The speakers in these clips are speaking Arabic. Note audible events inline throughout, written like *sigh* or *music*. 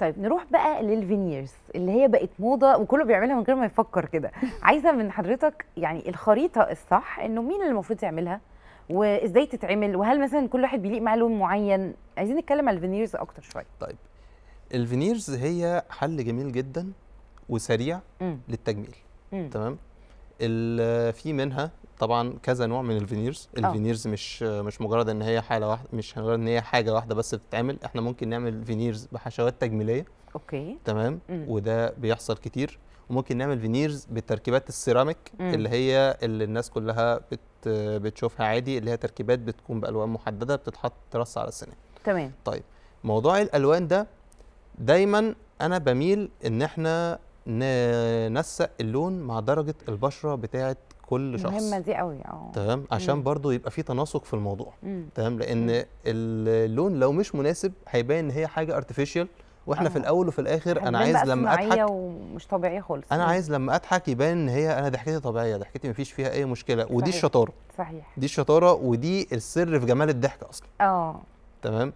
طيب نروح بقى للفينيرز اللي هي بقت موضه وكله بيعملها من غير ما يفكر كده *laughs* عايزه من حضرتك يعني الخريطه الصح انه مين اللي المفروض يعملها وازاي تتعمل وهل مثلا كل واحد بيليق معاه لون معين عايزين نتكلم على الفينيرز اكتر شويه طيب الفينيرز هي حل جميل جدا وسريع م. للتجميل م. تمام في منها طبعا كذا نوع من الفينيرز آه. الفينيرز مش مش مجرد ان هي حاله واحده مش مجرد ان هي حاجه واحده بس بتتعمل احنا ممكن نعمل فينيرز بحشوات تجميليه اوكي تمام مم. وده بيحصل كتير وممكن نعمل فينيرز بتركيبات السيراميك مم. اللي هي اللي الناس كلها بت بتشوفها عادي اللي هي تركيبات بتكون بالوان محدده بتتحط ترص على السنه تمام طيب موضوع الالوان ده دايما انا بميل ان احنا ننسق اللون مع درجه البشره بتاعه كل شخص مهمه دي قوي اه تمام عشان مم. برضو يبقى في تناسق في الموضوع تمام لان مم. اللون لو مش مناسب هيبان ان هي حاجه ارتفيشال واحنا أوه. في اه. الاول وفي الاخر انا عايز لما اضحك ومش طبيعيه خالص انا عايز لما اضحك يبان ان هي انا ضحكتي طبيعيه ضحكتي مفيش فيها اي مشكله ودي صحيح. الشطاره صحيح دي الشطاره ودي السر في جمال الضحك اصلا اه تمام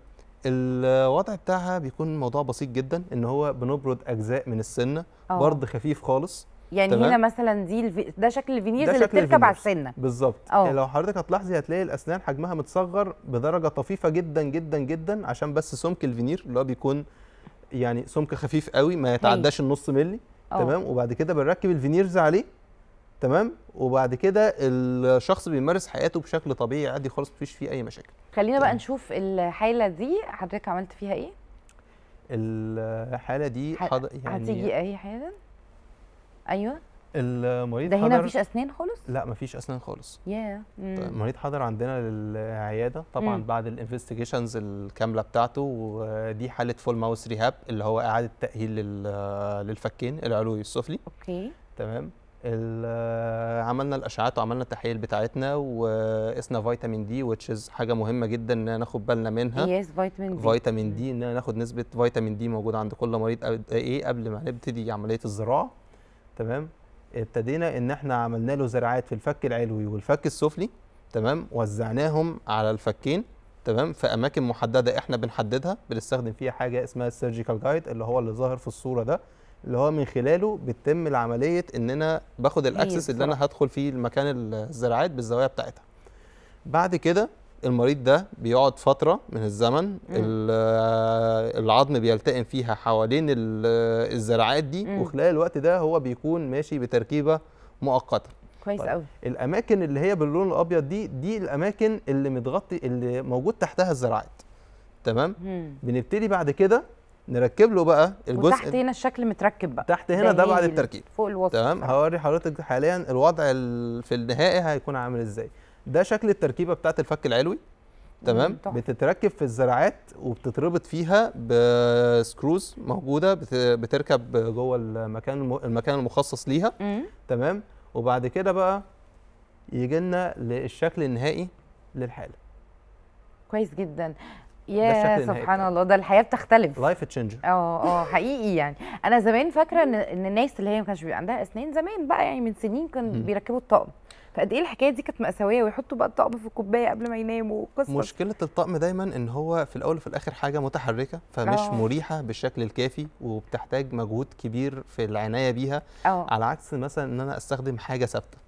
الوضع بتاعها بيكون موضوع بسيط جدا ان هو بنبرد اجزاء من السنه آه. أوه. برد خفيف خالص يعني تمام. هنا مثلا دي الفي... ده شكل الفينيز اللي بتركب على السنه بالظبط آه. لو حضرتك هتلاحظي هتلاقي الاسنان حجمها متصغر بدرجه طفيفه جدا جدا جدا عشان بس سمك الفينير اللي هو بيكون يعني سمك خفيف قوي ما يتعداش النص ملي آه. تمام وبعد كده بنركب الفينيرز عليه تمام وبعد كده الشخص بيمارس حياته بشكل طبيعي عادي خالص مفيش فيه اي مشاكل خلينا بقى نشوف الحاله دي حضرتك عملت فيها ايه الحاله دي حض... يعني هتيجي اي حالا ايوه المريض ده هنا مفيش اسنان خالص لا مفيش اسنان خالص يا yeah. طيب، المريض حضر عندنا للعياده طبعا مم. بعد الانفستيجيشنز الكامله بتاعته ودي حاله فول ماوس ريهاب اللي هو اعاده تاهيل للفكين العلوي السفلي اوكي okay. تمام آه، عملنا الاشعاعات وعملنا التحاليل بتاعتنا وقسنا فيتامين دي وتشيز حاجه مهمه جدا ان ناخد بالنا منها yes, فيتامين دي فيتامين دي ان ناخد نسبه فيتامين دي موجوده عند كل مريض ايه قبل ما نبتدي عمليه الزراعه تمام ابتدينا ان احنا عملنا له زراعات في الفك العلوي والفك السفلي تمام وزعناهم على الفكين تمام في اماكن محدده احنا بنحددها بنستخدم فيها حاجه اسمها السيرجيكال جايد اللي هو اللي ظاهر في الصوره ده اللي هو من خلاله بتتم العمليه ان انا باخد إيه، الاكسس اللي انا هدخل فيه المكان الزراعات بالزوايا بتاعتها بعد كده المريض ده بيقعد فتره من الزمن آه، العظم بيلتئم فيها حوالين آه، الزراعات دي مم. وخلال الوقت ده هو بيكون ماشي بتركيبه مؤقته كويس طيب. قوي الاماكن اللي هي باللون الابيض دي دي الاماكن اللي متغطي اللي موجود تحتها الزراعات تمام مم. بنبتدي بعد كده نركب له بقى الجزء تحت هنا الشكل متركب بقى تحت هنا ده بعد التركيب فوق الوسط تمام هوري حضرتك حاليا الوضع في النهائي هيكون عامل ازاي ده شكل التركيبه بتاعت الفك العلوي تمام بتتركب في الزراعات وبتتربط فيها بسكروز موجوده بتركب جوه المكان المكان المخصص ليها تمام وبعد كده بقى يجي لنا للشكل النهائي للحاله كويس جدا يا سبحان الله ده الحياه بتختلف لايف تشينجر اه اه حقيقي يعني انا زمان فاكره ان ان الناس اللي هي ما كانش بيبقى عندها اسنان زمان بقى يعني من سنين كانوا بيركبوا الطقم فقد ايه الحكايه دي كانت مأساويه ويحطوا بقى الطقم في الكوبايه قبل ما يناموا قصه مشكله الطقم دايما ان هو في الاول وفي الاخر حاجه متحركه فمش أوه. مريحه بالشكل الكافي وبتحتاج مجهود كبير في العنايه بيها أوه. على عكس مثلا ان انا استخدم حاجه ثابته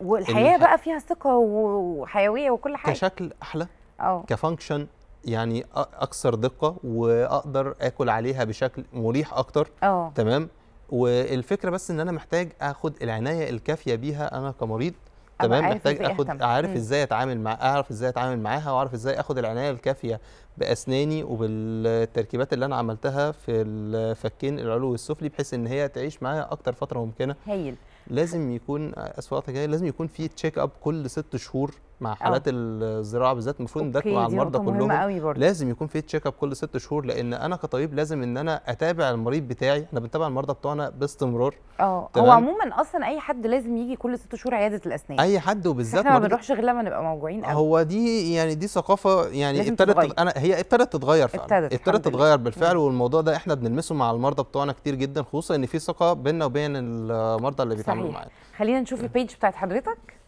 والحياه بقى فيها ثقه وحيويه وكل حاجه كشكل احلى اه كفانكشن يعني اكثر دقه واقدر اكل عليها بشكل مريح اكتر أوه. تمام والفكره بس ان انا محتاج اخد العنايه الكافيه بيها انا كمريض تمام محتاج اخد عارف ازاي اتعامل مع اعرف ازاي اتعامل معاها واعرف ازاي اخد العنايه الكافيه باسناني وبالتركيبات اللي انا عملتها في الفكين العلوي والسفلي بحيث ان هي تعيش معايا اكتر فتره ممكنه هايل لازم يكون اسوء جاي لازم يكون في تشيك اب كل ست شهور مع آه. حالات الزراعه بالذات المفروض ده مع المرضى كلهم لازم يكون في تشيك اب كل ست شهور لان انا كطبيب لازم ان انا اتابع المريض بتاعي احنا بنتابع المرضى بتوعنا باستمرار اه هو عموما اصلا اي حد لازم يجي كل ست شهور عياده الاسنان اي حد وبالذات احنا ما بنروحش غير لما نبقى موجوعين قوي هو دي يعني دي ثقافه يعني ابتدت انا هي ابتدت تتغير فعلا ابتدت, ابتدت تتغير بالفعل والموضوع ده احنا بنلمسه مع المرضى بتوعنا كتير جدا خصوصا ان في ثقه بيننا وبين المرضى اللي بيتعاملوا معانا خلينا نشوف البيج بتاعت حضرتك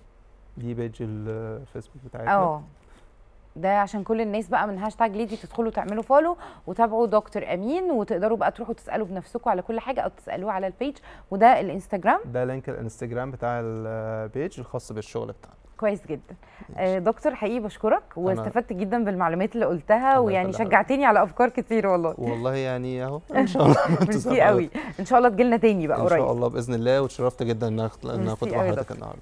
دي بيج الفيسبوك بتاعتنا اه ده عشان كل الناس بقى من هاشتاج ليدي تدخلوا تعملوا فولو وتابعوا دكتور امين وتقدروا بقى تروحوا تسالوا بنفسكم على كل حاجه او تسالوه على البيج وده الانستجرام ده لينك الانستجرام بتاع البيج الخاص بالشغل بتاعنا كويس جدا آه، دكتور حقيقي بشكرك واستفدت جدا بالمعلومات اللي قلتها ويعني شجعتني على افكار كتير والله والله يعني اهو *laughs* ان شاء الله ميرسي قوي ان شاء الله تجيلنا تاني بقى قريب ان شاء الله باذن الله وتشرفت جدا ان انا كنت مع حضرتك النهارده